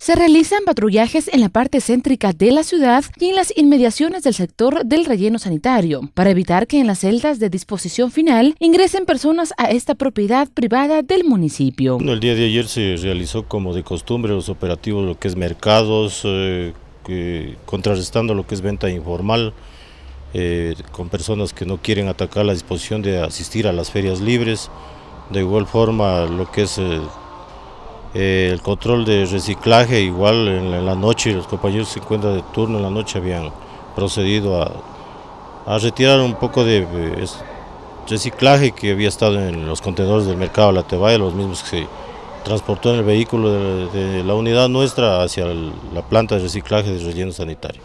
Se realizan patrullajes en la parte céntrica de la ciudad y en las inmediaciones del sector del relleno sanitario para evitar que en las celdas de disposición final ingresen personas a esta propiedad privada del municipio. el día de ayer se realizó como de costumbre los operativos, lo que es mercados, eh, contrarrestando lo que es venta informal, eh, con personas que no quieren atacar la disposición de asistir a las ferias libres. De igual forma, lo que es... Eh, eh, el control de reciclaje, igual en la, noche, los compañeros 50 de turno en la noche habían procedido a, retirar un poco de eh, reciclaje que había estado en los contenedores del mercado La Tebaya, los mismos que se transportó en el vehículo de, la unidad nuestra hacia la planta de reciclaje de relleno sanitario.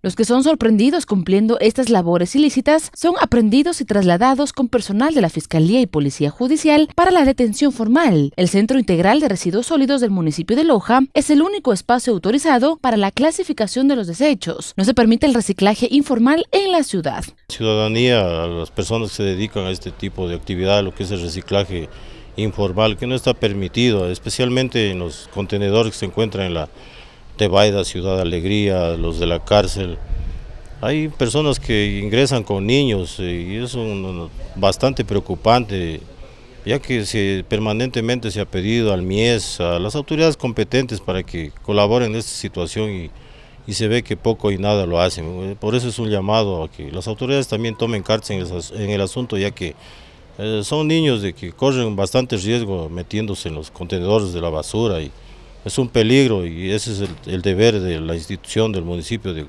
Los que son sorprendidos cumpliendo estas labores ilícitas son aprendidos y trasladados con personal de la Fiscalía y Policía Judicial para la detención formal. El Centro Integral de Residuos Sólidos del municipio de Loja es el único espacio autorizado para la clasificación de los desechos. No se permite el reciclaje informal en la ciudad. ciudadanía, las personas que se dedican a este tipo de actividad, lo que es el reciclaje informal, que no está permitido, especialmente en los contenedores que se encuentran en la Tebaida, Ciudad Alegría, los de la cárcel. Hay personas que ingresan con niños eh, y es bastante preocupante, ya que permanentemente se ha pedido al MIES, a las autoridades competentes para que colaboren en esta situación y, y se ve que poco y nada lo hacen. Por eso es un llamado a que las autoridades también tomen cartas en el, asunto, ya que eh, son niños que corren bastante riesgo metiéndose en los contenedores de la basura y es un peligro y ese es el, deber de la institución del municipio de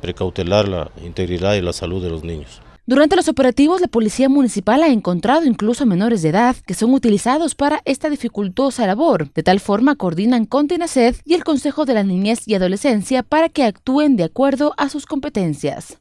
precautelar la integridad y la salud de los niños. Durante los operativos, la Policía Municipal ha encontrado incluso menores de edad que son utilizados para esta dificultosa labor. De tal forma, coordinan con TINASED y el Consejo de la Niñez y Adolescencia para que actúen de acuerdo a sus competencias.